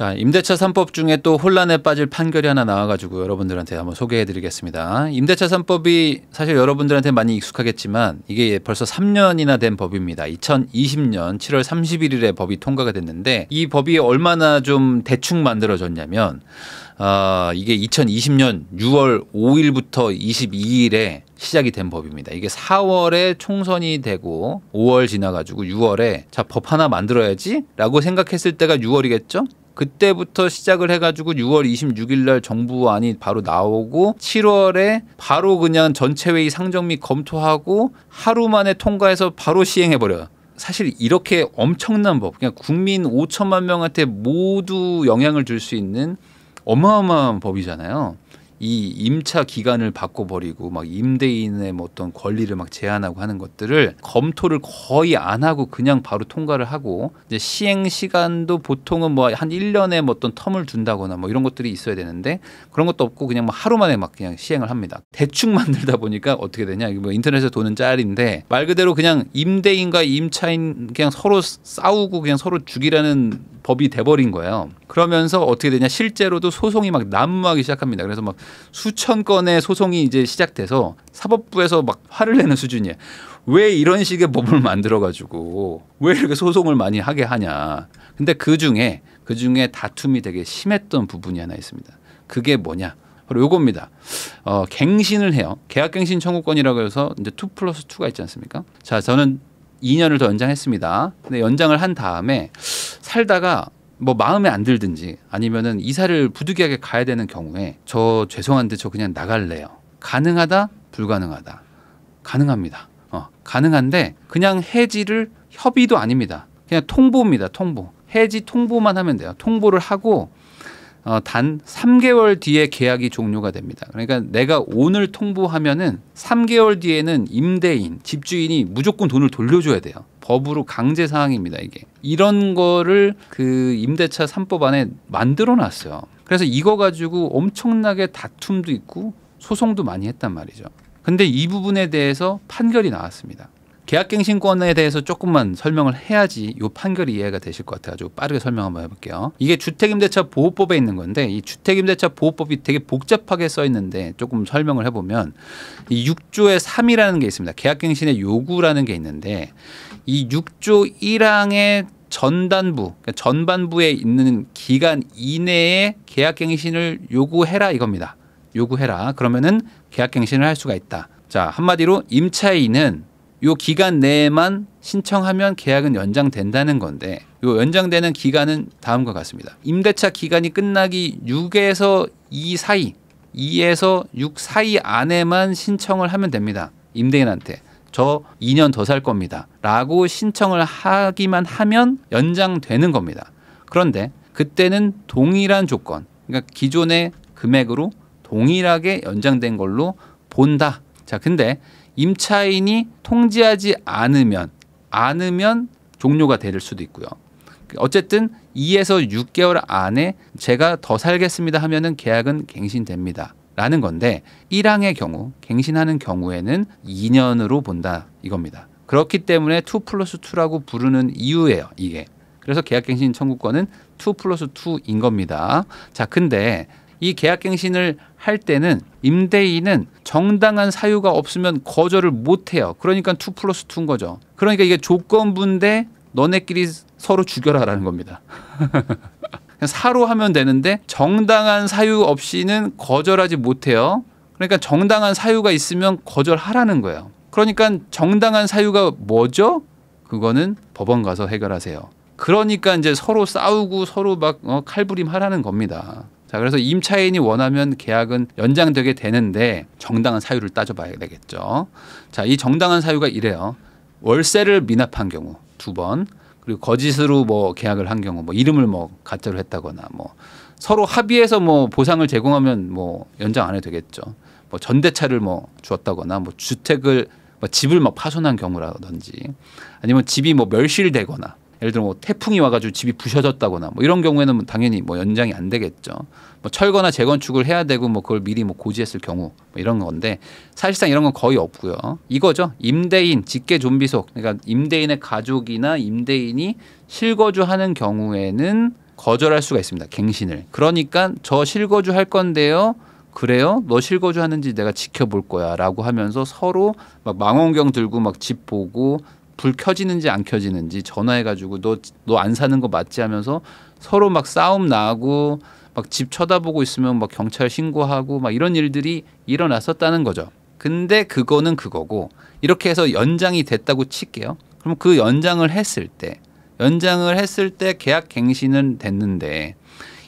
자, 임대차 3법 중에 또 혼란에 빠질 판결이 하나 나와가지고 여러분들한테 한번 소개해드리겠습니다. 임대차 3법이 사실 여러분들한테 많이 익숙하겠지만 이게 벌써 3년이나 된 법입니다. 2020년 7월 31일에 법이 통과가 됐는데 이 법이 얼마나 좀 대충 만들어졌냐면 어, 이게 2020년 6월 5일부터 22일에 시작이 된 법입니다. 이게 4월에 총선이 되고 5월 지나가지고 6월에 자, 법 하나 만들어야지 라고 생각했을 때가 6월이겠죠? 그때부터 시작을 해가지고 6월 26일 날 정부안이 바로 나오고 7월에 바로 그냥 전체회의 상정 및 검토하고 하루 만에 통과해서 바로 시행해버려요. 사실 이렇게 엄청난 법, 그냥 국민 5천만 명한테 모두 영향을 줄 수 있는 어마어마한 법이잖아요. 이 임차 기간을 바꿔버리고 막 임대인의 뭐 어떤 권리를 막 제한하고 하는 것들을 검토를 거의 안 하고 그냥 바로 통과를 하고 이제 시행 시간도 보통은 뭐 한1년에뭐 어떤 텀을 둔다거나 뭐 이런 것들이 있어야 되는데 그런 것도 없고 그냥 뭐 하루 만에 막 그냥 시행을 합니다. 대충 만들다 보니까 어떻게 되냐 이거 뭐 인터넷에 도는 짤인데 말 그대로 그냥 임대인과 임차인 그냥 서로 싸우고 그냥 서로 죽이라는 법이 돼버린 거예요. 그러면서 어떻게 되냐 실제로도 소송이 막 난무하기 시작합니다. 그래서 막 수천 건의 소송이 이제 시작돼서 사법부에서 막 화를 내는 수준이에요. 왜 이런 식의 법을 만들어 가지고 왜 이렇게 소송을 많이 하게 하냐. 근데 그 중에 그 중에 다툼이 되게 심했던 부분이 하나 있습니다. 그게 뭐냐? 바로 요겁니다. 어, 갱신을 해요. 계약갱신 청구권이라고 해서 이제 투 플러스 투가 있지 않습니까? 자, 저는 2년을 더 연장했습니다. 근데 연장을 한 다음에 살다가 뭐 마음에 안 들든지 아니면은 이사를 부득이하게 가야 되는 경우에 저 죄송한데 저 그냥 나갈래요. 가능하다, 불가능하다. 가능합니다. 어, 가능한데 그냥 해지를 협의도 아닙니다. 그냥 통보입니다. 통보. 해지 통보만 하면 돼요. 통보를 하고 어, 단 3개월 뒤에 계약이 종료가 됩니다. 그러니까 내가 오늘 통보하면은 3개월 뒤에는 임대인, 집주인이 무조건 돈을 돌려줘야 돼요. 법으로 강제 사항입니다, 이게. 이런 거를 그 임대차 3법 안에 만들어 놨어요. 그래서 이거 가지고 엄청나게 다툼도 있고 소송도 많이 했단 말이죠. 근데 이 부분에 대해서 판결이 나왔습니다. 계약갱신권에 대해서 조금만 설명을 해야지 이 판결이 이해가 되실 것 같아요. 아주 빠르게 설명 한번 해볼게요. 이게 주택임대차 보호법에 있는 건데 이 주택임대차 보호법이 되게 복잡하게 써 있는데 조금 설명을 해보면 이 6조의 3이라는 게 있습니다. 계약갱신의 요구라는 게 있는데 이 6조 1항의 전단부, 그러니까 전반부에 있는 기간 이내에 계약갱신을 요구해라 이겁니다. 요구해라. 그러면은 계약갱신을 할 수가 있다. 자, 한마디로 임차인은 요 기간 내에만 신청하면 계약은 연장된다는 건데 요 연장되는 기간은 다음과 같습니다. 임대차 기간이 끝나기 6에서 2 사이 2에서 6 사이 안에만 신청을 하면 됩니다. 임대인한테 저 2년 더 살 겁니다. 라고 신청을 하기만 하면 연장되는 겁니다. 그런데 그때는 동일한 조건 그러니까 기존의 금액으로 동일하게 연장된 걸로 본다. 자, 근데 임차인이 통지하지 않으면 않으면 종료가 될 수도 있고요. 어쨌든 2에서 6개월 안에 제가 더 살겠습니다 하면은 계약은 갱신됩니다. 라는 건데 1항의 경우 갱신하는 경우에는 2년으로 본다 이겁니다. 그렇기 때문에 2 플러스 2라고 부르는 이유예요. 이게. 그래서 계약갱신 청구권은 2 플러스 2인 겁니다. 자, 근데 이 계약갱신을 할 때는 임대인은 정당한 사유가 없으면 거절을 못 해요. 그러니까 투 플러스 투인 거죠. 그러니까 이게 조건부인데 너네끼리 서로 죽여라라는 겁니다. 그냥 사로 하면 되는데 정당한 사유 없이는 거절하지 못해요. 그러니까 정당한 사유가 있으면 거절하라는 거예요. 그러니까 정당한 사유가 뭐죠? 그거는 법원 가서 해결하세요. 그러니까 이제 서로 싸우고 서로 막 어, 칼부림하라는 겁니다. 자, 그래서 임차인이 원하면 계약은 연장되게 되는데 정당한 사유를 따져봐야 되겠죠. 자, 이 정당한 사유가 이래요. 월세를 미납한 경우 두 번, 그리고 거짓으로 뭐 계약을 한 경우, 뭐 이름을 뭐 가짜로 했다거나 뭐 서로 합의해서 뭐 보상을 제공하면 뭐 연장 안 해도 되겠죠. 뭐 전대차를 뭐 주었다거나 뭐 주택을 뭐 집을 막 뭐 파손한 경우라든지 아니면 집이 뭐 멸실되거나 예를 들어 뭐 태풍이 와가지고 집이 부셔졌다거나 뭐 이런 경우에는 뭐 당연히 뭐 연장이 안 되겠죠. 뭐 철거나 재건축을 해야 되고 뭐 그걸 미리 뭐 고지했을 경우 뭐 이런 건데 사실상 이런 건 거의 없고요. 이거죠. 임대인 직계 좀비속 그러니까 임대인의 가족이나 임대인이 실거주하는 경우에는 거절할 수가 있습니다. 갱신을. 그러니까 저 실거주 할 건데요. 그래요? 너 실거주 하는지 내가 지켜볼 거야 라고 하면서 서로 막 망원경 들고 막 집 보고 불 켜지는지 안 켜지는지 전화해가지고 너 너 안 사는 거 맞지 하면서 서로 막 싸움 나고 막 집 쳐다보고 있으면 막 경찰 신고하고 막 이런 일들이 일어났었다는 거죠. 근데 그거는 그거고 이렇게 해서 연장이 됐다고 칠게요. 그럼 그 연장을 했을 때 연장을 했을 때 계약 갱신은 됐는데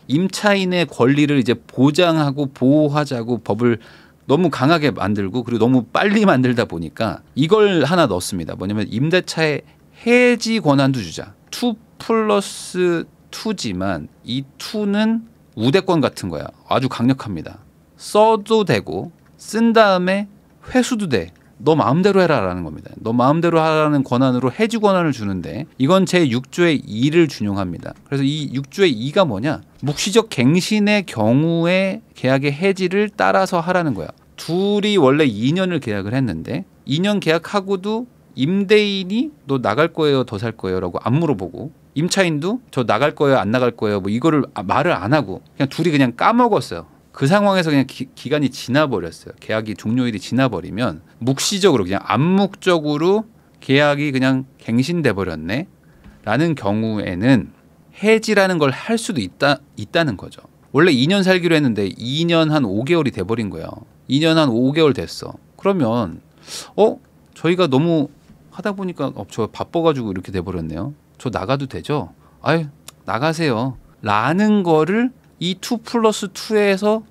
임차인의 권리를 이제 보장하고 보호하자고 법을 너무 강하게 만들고 그리고 너무 빨리 만들다 보니까 이걸 하나 넣었습니다. 뭐냐면 임대차의 해지 권한도 주자. 투 플러스 투지만이투는 우대권 같은 거야. 아주 강력합니다. 써도 되고 쓴 다음에 회수도 돼. 너 마음대로 해라라는 겁니다. 너 마음대로 하라는 권한으로 해지 권한을 주는데 이건 제 6조의 2를 준용합니다. 그래서 이 6조의 2가 뭐냐? 묵시적 갱신의 경우에 계약의 해지를 따라서 하라는 거야. 둘이 원래 2년을 계약을 했는데 2년 계약하고도 임대인이 너 나갈 거예요, 더 살 거예요라고 안 물어보고 임차인도 저 나갈 거예요, 안 나갈 거예요 뭐 이거를 아, 말을 안 하고 그냥 둘이 그냥 까먹었어요. 그 상황에서 그냥 기, 간이 지나버렸어요. 계약이 종료일이 지나버리면 묵시적으로 그냥 암묵적으로 계약이 그냥 갱신돼 버렸네 라는 경우에는 해지라는 걸 할 수도 있다 있다는 거죠. 원래 2년 살기로 했는데 2년 한 5개월이 돼 버린 거예요. 2년 한 5개월 됐어. 그러면 어 저희가 너무 하다 보니까 어, 저 바빠가지고 이렇게 돼 버렸네요. 저 나가도 되죠? 아유 나가세요. 라는 거를 이 2 플러스 2에서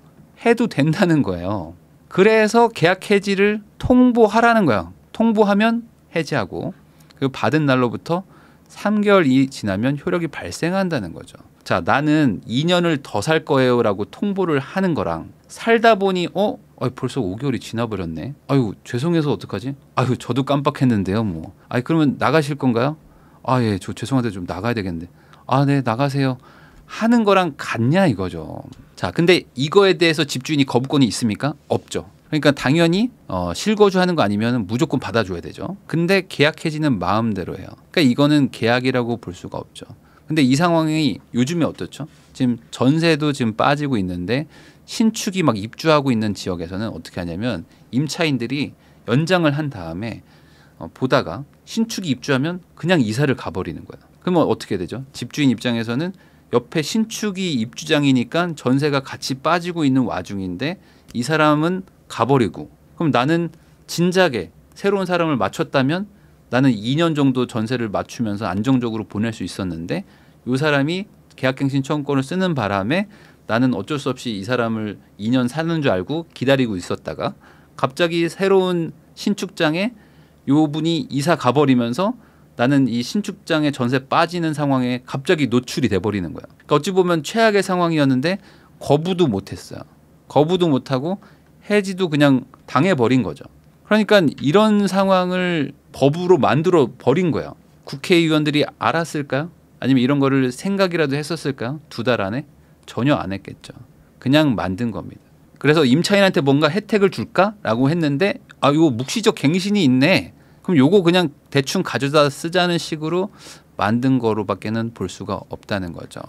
해도 된다는 거예요. 그래서 계약 해지를 통보하라는 거야. 통보하면 해제하고 그 받은 날로부터 3개월이 지나면 효력이 발생한다는 거죠. 자, 나는 2년을 더 살 거예요라고 통보를 하는 거랑 살다 보니 어, 아이, 벌써 5개월이 지나버렸네. 아유, 죄송해서 어떡하지? 아유, 저도 깜빡했는데요, 뭐. 아이, 그러면 나가실 건가요? 아, 예, 저 죄송한데 좀 나가야 되겠는데. 아, 네, 나가세요. 하는 거랑 같냐 이거죠. 자, 근데 이거에 대해서 집주인이 거부권이 있습니까? 없죠. 그러니까 당연히 어, 실거주하는 거 아니면 무조건 받아줘야 되죠. 근데 계약해지는 마음대로 해요. 그러니까 이거는 계약이라고 볼 수가 없죠. 근데 이 상황이 요즘에 어떻죠? 지금 전세도 지금 빠지고 있는데 신축이 막 입주하고 있는 지역에서는 어떻게 하냐면 임차인들이 연장을 한 다음에 어, 보다가 신축이 입주하면 그냥 이사를 가버리는 거예요. 그러면 어떻게 되죠? 집주인 입장에서는 옆에 신축이 입주장이니까 전세가 같이 빠지고 있는 와중인데 이 사람은 가버리고 그럼 나는 진작에 새로운 사람을 맞췄다면 나는 2년 정도 전세를 맞추면서 안정적으로 보낼 수 있었는데 이 사람이 계약갱신 청구권을 쓰는 바람에 나는 어쩔 수 없이 이 사람을 2년 사는 줄 알고 기다리고 있었다가 갑자기 새로운 신축장에 요 분이 이사 가버리면서 나는 이 신축장에 전세 빠지는 상황에 갑자기 노출이 돼버리는 거야. 그러니까 어찌 보면 최악의 상황이었는데 거부도 못했어요. 거부도 못하고 해지도 그냥 당해버린 거죠. 그러니까 이런 상황을 법으로 만들어 버린 거예요. 국회의원들이 알았을까요? 아니면 이런 거를 생각이라도 했었을까요? 두 달 안에? 전혀 안 했겠죠. 그냥 만든 겁니다. 그래서 임차인한테 뭔가 혜택을 줄까라고 했는데 아 이거 묵시적 갱신이 있네. 그럼 요거 그냥 대충 가져다 쓰자는 식으로 만든 거로밖에는 볼 수가 없다는 거죠.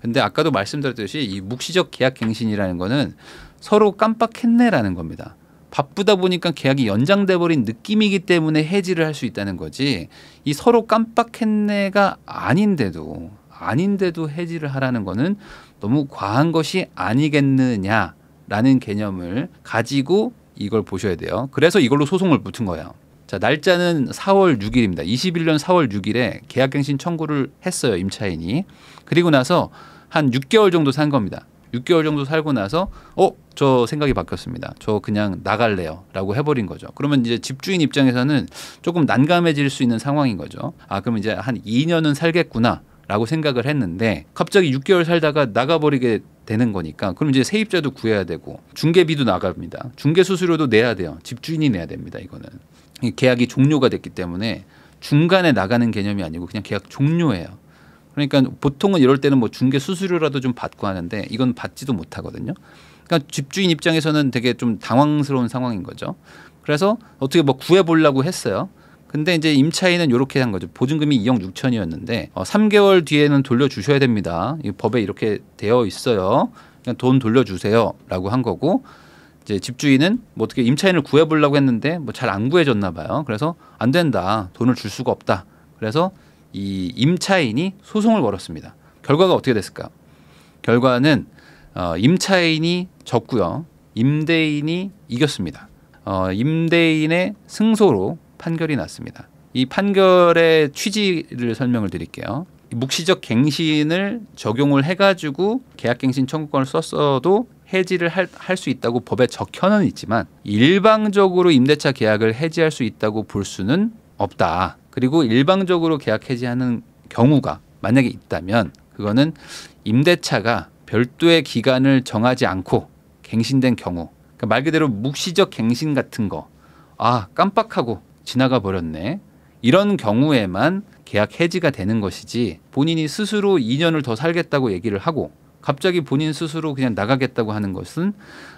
근데 아까도 말씀드렸듯이 이 묵시적 계약갱신이라는 거는 서로 깜빡했네라는 겁니다. 바쁘다 보니까 계약이 연장돼 버린 느낌이기 때문에 해지를 할 수 있다는 거지 이 서로 깜빡했네가 아닌데도 아닌데도 해지를 하라는 거는 너무 과한 것이 아니겠느냐라는 개념을 가지고 이걸 보셔야 돼요. 그래서 이걸로 소송을 붙은 거예요. 자, 날짜는 4월 6일입니다. 21년 4월 6일에 계약갱신 청구를 했어요. 임차인이. 그리고 나서 한 6개월 정도 산 겁니다. 6개월 정도 살고 나서 어, 저 생각이 바뀌었습니다. 저 그냥 나갈래요. 라고 해버린 거죠. 그러면 이제 집주인 입장에서는 조금 난감해질 수 있는 상황인 거죠. 아, 그럼 이제 한 2년은 살겠구나. 라고 생각을 했는데 갑자기 6개월 살다가 나가버리게 되는 거니까 그럼 이제 세입자도 구해야 되고 중개비도 나갑니다. 중개 수수료도 내야 돼요. 집주인이 내야 됩니다. 이거는. 계약이 종료가 됐기 때문에 중간에 나가는 개념이 아니고 그냥 계약 종료예요. 그러니까 보통은 이럴 때는 뭐 중개 수수료라도 좀 받고 하는데 이건 받지도 못하거든요. 그러니까 집주인 입장에서는 되게 좀 당황스러운 상황인 거죠. 그래서 어떻게 뭐 구해보려고 했어요. 근데 이제 임차인은 이렇게 한 거죠. 보증금이 2억 6천이었는데 어, 3개월 뒤에는 돌려주셔야 됩니다. 이 법에 이렇게 되어 있어요. 그냥 그러니까 돈 돌려주세요라고 한 거고 이제 집주인은 뭐 어떻게 임차인을 구해보려고 했는데 뭐잘 안 구해줬나 봐요. 그래서 안 된다. 돈을 줄 수가 없다. 그래서 이 임차인이 소송을 걸었습니다. 결과가 어떻게 됐을까? 결과는 어, 임차인이 졌고요. 임대인이 이겼습니다. 어, 임대인의 승소로 판결이 났습니다. 이 판결의 취지를 설명을 드릴게요. 묵시적 갱신을 적용을 해가지고 계약갱신 청구권을 썼어도 해지를 할 수 있다고 법에 적혀는 있지만 일방적으로 임대차 계약을 해지할 수 있다고 볼 수는 없다. 그리고 일방적으로 계약 해지하는 경우가 만약에 있다면 그거는 임대차가 별도의 기간을 정하지 않고 갱신된 경우 그러니까 말 그대로 묵시적 갱신 같은 거아 깜빡하고 지나가 버렸네 이런 경우에만 계약 해지가 되는 것이지 본인이 스스로 2년을 더 살겠다고 얘기를 하고 갑자기 본인 스스로 그냥 나가겠다고 하는 것은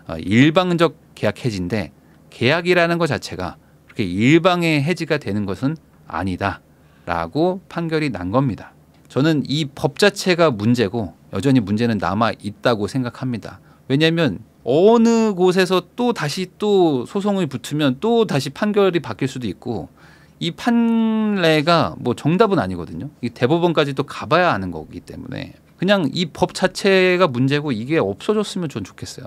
어, 일방적 계약 해지인데 계약이라는 것 자체가 그렇게 일방의 해지가 되는 것은 아니다라고 판결이 난 겁니다. 저는 이 법 자체가 문제고 여전히 문제는 남아 있다고 생각합니다. 왜냐하면 어느 곳에서 또 다시 또 소송이 붙으면 또 다시 판결이 바뀔 수도 있고 이 판례가 뭐 정답은 아니거든요. 이 대법원까지 또 가봐야 하는 거기 때문에 그냥 이 법 자체가 문제고 이게 없어졌으면 전 좋겠어요.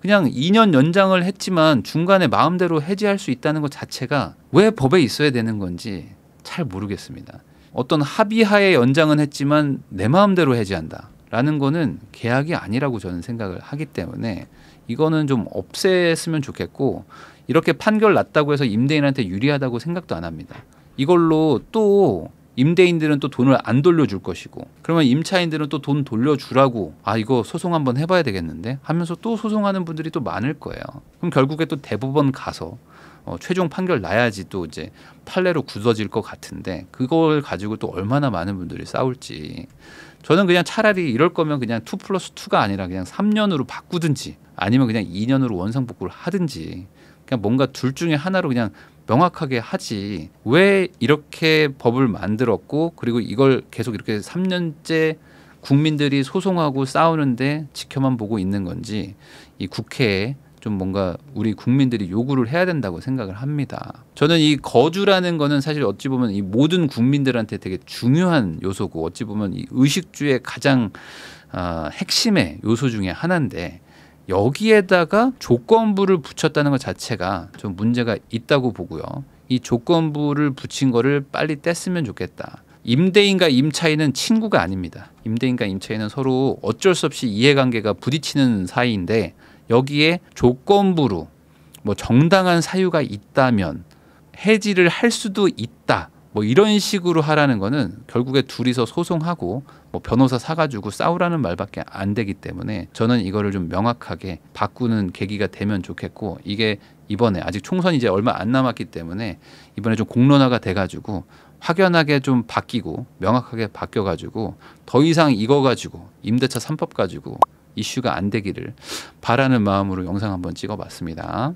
그냥 2년 연장을 했지만 중간에 마음대로 해지할 수 있다는 것 자체가 왜 법에 있어야 되는 건지 잘 모르겠습니다. 어떤 합의하에 연장은 했지만 내 마음대로 해지한다. 라는 거는 계약이 아니라고 저는 생각을 하기 때문에 이거는 좀 없앴으면 좋겠고 이렇게 판결 났다고 해서 임대인한테 유리하다고 생각도 안 합니다. 이걸로 또 임대인들은 또 돈을 안 돌려줄 것이고 그러면 임차인들은 또 돈 돌려주라고 아 이거 소송 한번 해봐야 되겠는데 하면서 또 소송하는 분들이 또 많을 거예요. 그럼 결국에 또 대법원 가서 어, 최종 판결 나야지 또 이제 판례로 굳어질 것 같은데 그걸 가지고 또 얼마나 많은 분들이 싸울지 저는 그냥 차라리 이럴 거면 그냥 투 플러스 투가 아니라 그냥 3년으로 바꾸든지 아니면 그냥 2년으로 원상복구를 하든지 그냥 뭔가 둘 중에 하나로 그냥 명확하게 하지 왜 이렇게 법을 만들었고 그리고 이걸 계속 이렇게 3년째 국민들이 소송하고 싸우는데 지켜만 보고 있는 건지 이 국회에 좀 뭔가 우리 국민들이 요구를 해야 된다고 생각을 합니다. 저는 이 거주라는 거는 사실 어찌 보면 이 모든 국민들한테 되게 중요한 요소고 어찌 보면 이 의식주의 가장 어, 핵심의 요소 중에 하나인데 여기에다가 조건부를 붙였다는 것 자체가 좀 문제가 있다고 보고요. 이 조건부를 붙인 거를 빨리 뗐으면 좋겠다. 임대인과 임차인은 친구가 아닙니다. 임대인과 임차인은 서로 어쩔 수 없이 이해관계가 부딪히는 사이인데 여기에 조건부로 뭐 정당한 사유가 있다면 해지를 할 수도 있다. 뭐 이런 식으로 하라는 거는 결국에 둘이서 소송하고 뭐 변호사 사가지고 싸우라는 말밖에 안 되기 때문에 저는 이거를 좀 명확하게 바꾸는 계기가 되면 좋겠고 이게 이번에 아직 총선 이제 얼마 안 남았기 때문에 이번에 좀 공론화가 돼가지고 확연하게 좀 바뀌고 명확하게 바뀌어가지고 더 이상 이거 가지고 임대차 3법 가지고 이슈가 안 되기를 바라는 마음으로 영상 한번 찍어봤습니다.